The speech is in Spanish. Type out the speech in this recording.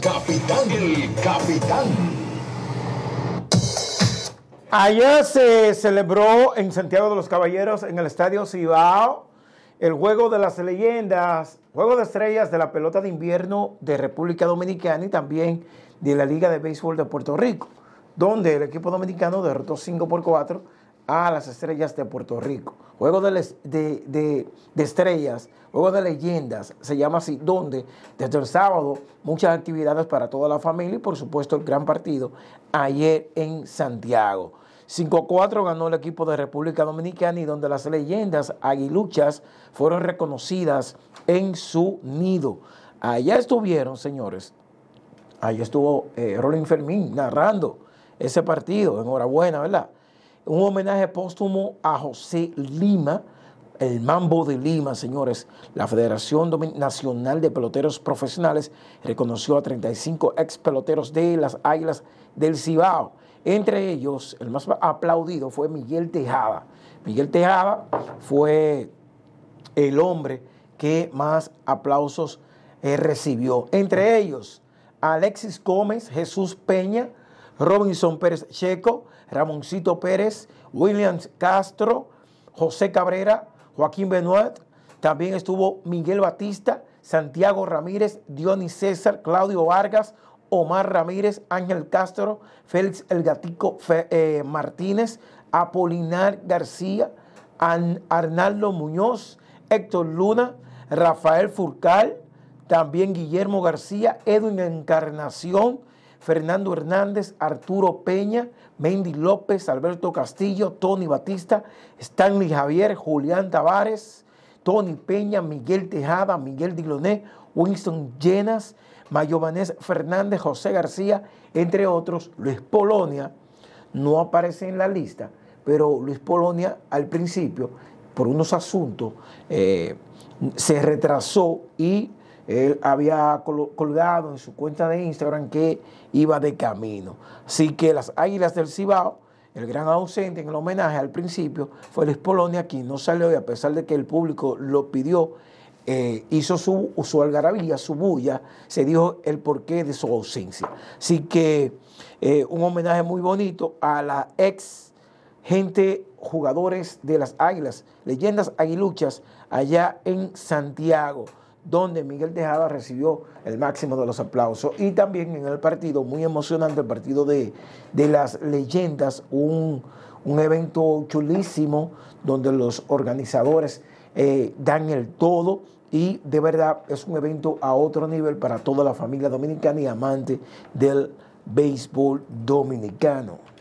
capitán. El capitán. Ayer se celebró en Santiago de los Caballeros, en el Estadio Cibao, el Juego de las Leyendas, Juego de Estrellas de la Pelota de Invierno de República Dominicana y también de la Liga de Béisbol de Puerto Rico, donde el equipo dominicano derrotó 5 por 4 a las estrellas de Puerto Rico. Juego de, estrellas, juego de leyendas, se llama así, donde desde el sábado muchas actividades para toda la familia y por supuesto el gran partido ayer en Santiago. 5-4 ganó el equipo de República Dominicana y donde las leyendas aguiluchas fueron reconocidas en su nido. Allá estuvieron, señores. Allá estuvo eh, Rolin Fermín narrando ese partido. Enhorabuena, ¿verdad? un homenaje póstumo a José Lima, el Mambo de Lima, señores. La Federación Nacional de Peloteros Profesionales reconoció a 35 ex peloteros de las Águilas del Cibao. Entre ellos, el más aplaudido fue Miguel Tejada. Miguel Tejada fue el hombre que más aplausos eh, recibió. Entre ellos, Alexis Gómez, Jesús Peña, Robinson Pérez Checo, Ramoncito Pérez, William Castro, José Cabrera, Joaquín Benoit, también estuvo Miguel Batista, Santiago Ramírez, Dionis César, Claudio Vargas, Omar Ramírez, Ángel Castro, Félix El Gatico eh, Martínez, Apolinar García, Arnaldo Muñoz, Héctor Luna, Rafael Furcal, también Guillermo García, Edwin Encarnación, Fernando Hernández, Arturo Peña, Mendy López, Alberto Castillo, Tony Batista, Stanley Javier, Julián Tavares, Tony Peña, Miguel Tejada, Miguel Diloné, Winston Llenas, Mayobanés Fernández, José García, entre otros. Luis Polonia no aparece en la lista, pero Luis Polonia al principio, por unos asuntos, eh, se retrasó y él había colgado en su cuenta de Instagram que iba de camino. Así que las Águilas del Cibao, el gran ausente en el homenaje al principio, fue Luis Polonia, quien no salió y a pesar de que el público lo pidió, eh, hizo su, su, algarabía, su bulla, se dijo el porqué de su ausencia. Así que eh, un homenaje muy bonito a la ex gente, jugadores de las Águilas, leyendas aguiluchas, allá en Santiago donde Miguel Tejada recibió el máximo de los aplausos. Y también en el partido, muy emocionante, el partido de, las leyendas, un, evento chulísimo donde los organizadores eh, dan el todo. Y de verdad es un evento a otro nivel para toda la familia dominicana y amante del béisbol dominicano.